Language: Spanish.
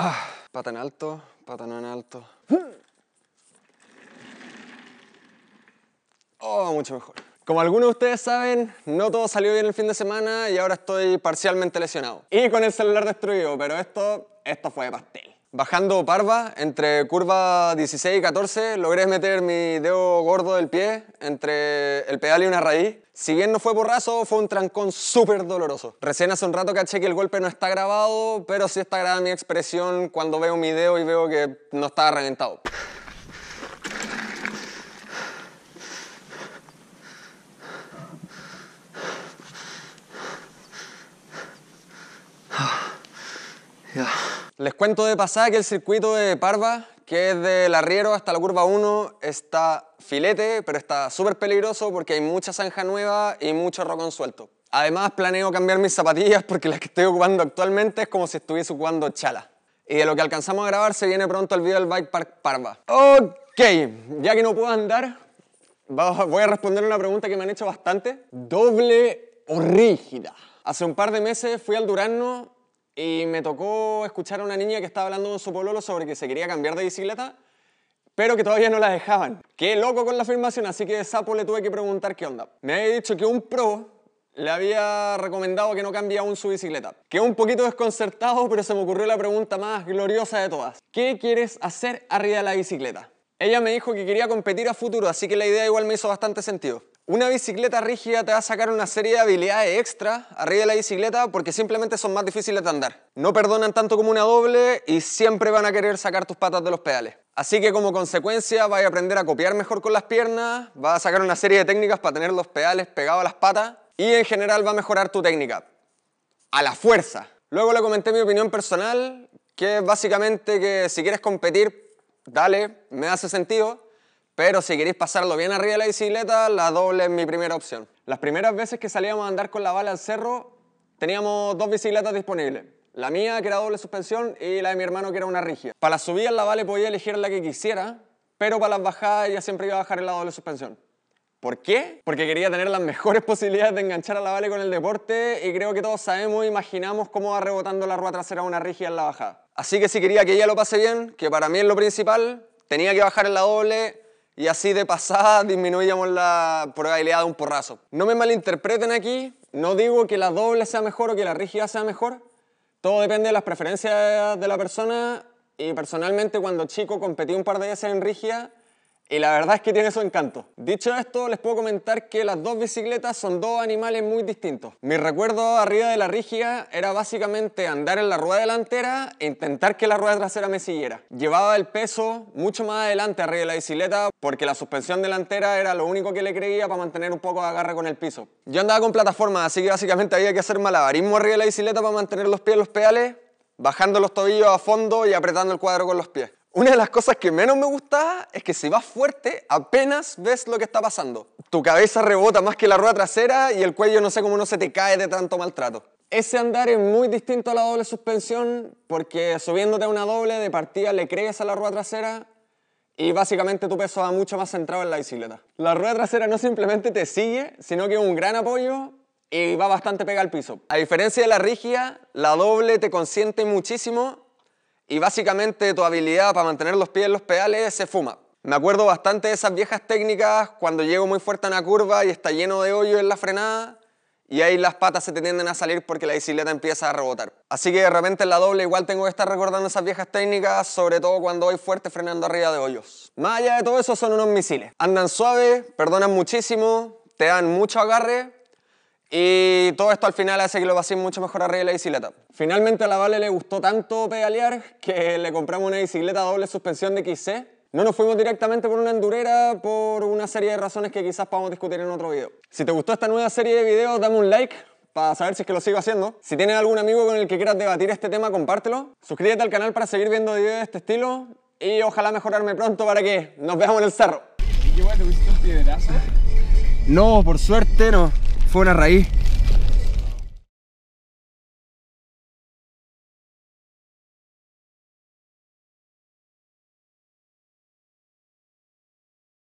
Ah, pata en alto, pata no en alto. Oh, mucho mejor. Como algunos de ustedes saben, no todo salió bien el fin de semana y ahora estoy parcialmente lesionado. Y con el celular destruido, pero esto, esto fue de pastel bajando parva, entre curva 16 y 14, logré meter mi dedo gordo del pie entre el pedal y una raíz. Si bien no fue borrazo, fue un trancón súper doloroso. Recién hace un rato caché que el golpe no está grabado, pero sí está grabada mi expresión cuando veo mi dedo y veo que no está reventado. Ya. Les cuento de pasada que el circuito de Parva, que es del arriero hasta la curva 1, está filete, pero está súper peligroso porque hay mucha zanja nueva y mucho rocón suelto. Además, planeo cambiar mis zapatillas porque las que estoy ocupando actualmente es como si estuviese jugando chala. Y de lo que alcanzamos a grabar se viene pronto el video del Bike Park Parva. Ok, ya que no puedo andar, voy a responder una pregunta que me han hecho bastante. Doble o rígida. Hace un par de meses fui al Durano y me tocó escuchar a una niña que estaba hablando con su pololo sobre que se quería cambiar de bicicleta, pero que todavía no la dejaban. Qué loco con la afirmación, así que de Sapo le tuve que preguntar qué onda. Me había dicho que un pro le había recomendado que no cambie aún su bicicleta. Quedé un poquito desconcertado, pero se me ocurrió la pregunta más gloriosa de todas. ¿Qué quieres hacer arriba de la bicicleta? Ella me dijo que quería competir a futuro, así que la idea igual me hizo bastante sentido. Una bicicleta rígida te va a sacar una serie de habilidades extra arriba de la bicicleta porque simplemente son más difíciles de andar. No perdonan tanto como una doble y siempre van a querer sacar tus patas de los pedales. Así que como consecuencia vas a aprender a copiar mejor con las piernas, vas a sacar una serie de técnicas para tener los pedales pegados a las patas y en general va a mejorar tu técnica. A la fuerza. Luego le comenté mi opinión personal, que es básicamente que si quieres competir, dale, me hace sentido. Pero si queréis pasarlo bien arriba de la bicicleta, la doble es mi primera opción. Las primeras veces que salíamos a andar con la bala al cerro, teníamos dos bicicletas disponibles. La mía, que era doble suspensión, y la de mi hermano, que era una rígida. Para las subidas, la vale podía elegir la que quisiera, pero para las bajadas ella siempre iba a bajar en la doble suspensión. ¿Por qué? Porque quería tener las mejores posibilidades de enganchar a la Vale con el deporte y creo que todos sabemos e imaginamos cómo va rebotando la rueda trasera una rígida en la bajada. Así que si quería que ella lo pase bien, que para mí es lo principal, tenía que bajar en la doble y así de pasada disminuíamos la probabilidad de un porrazo. No me malinterpreten aquí, no digo que la doble sea mejor o que la rígida sea mejor, todo depende de las preferencias de la persona y personalmente cuando chico competí un par de veces en rígida y la verdad es que tiene su encanto. Dicho esto, les puedo comentar que las dos bicicletas son dos animales muy distintos. Mi recuerdo arriba de la rígida era básicamente andar en la rueda delantera e intentar que la rueda trasera me siguiera. Llevaba el peso mucho más adelante arriba de la bicicleta porque la suspensión delantera era lo único que le creía para mantener un poco de agarre con el piso. Yo andaba con plataforma, así que básicamente había que hacer malabarismo arriba de la bicicleta para mantener los pies en los pedales, bajando los tobillos a fondo y apretando el cuadro con los pies. Una de las cosas que menos me gusta es que si vas fuerte, apenas ves lo que está pasando. Tu cabeza rebota más que la rueda trasera y el cuello no sé cómo no se te cae de tanto maltrato. Ese andar es muy distinto a la doble suspensión porque subiéndote a una doble de partida le crees a la rueda trasera y básicamente tu peso va mucho más centrado en la bicicleta. La rueda trasera no simplemente te sigue, sino que es un gran apoyo y va bastante pega al piso. A diferencia de la rígida, la doble te consiente muchísimo y básicamente tu habilidad para mantener los pies en los pedales se fuma. Me acuerdo bastante de esas viejas técnicas cuando llego muy fuerte a una curva y está lleno de hoyos en la frenada y ahí las patas se te tienden a salir porque la bicicleta empieza a rebotar. Así que de repente en la doble igual tengo que estar recordando esas viejas técnicas, sobre todo cuando voy fuerte frenando arriba de hoyos. Más allá de todo eso son unos misiles. Andan suaves, perdonan muchísimo, te dan mucho agarre, y todo esto al final hace que lo paséis mucho mejor arriba de la bicicleta. Finalmente a la Vale le gustó tanto pedalear que le compramos una bicicleta doble suspensión de XC no nos fuimos directamente por una endurera por una serie de razones que quizás podamos discutir en otro video. Si te gustó esta nueva serie de videos, dame un like para saber si es que lo sigo haciendo. Si tienes algún amigo con el que quieras debatir este tema, compártelo. Suscríbete al canal para seguir viendo videos de este estilo y ojalá mejorarme pronto para que nos veamos en el cerro. ¿Y qué un piedrazo? No, por suerte no fue raíz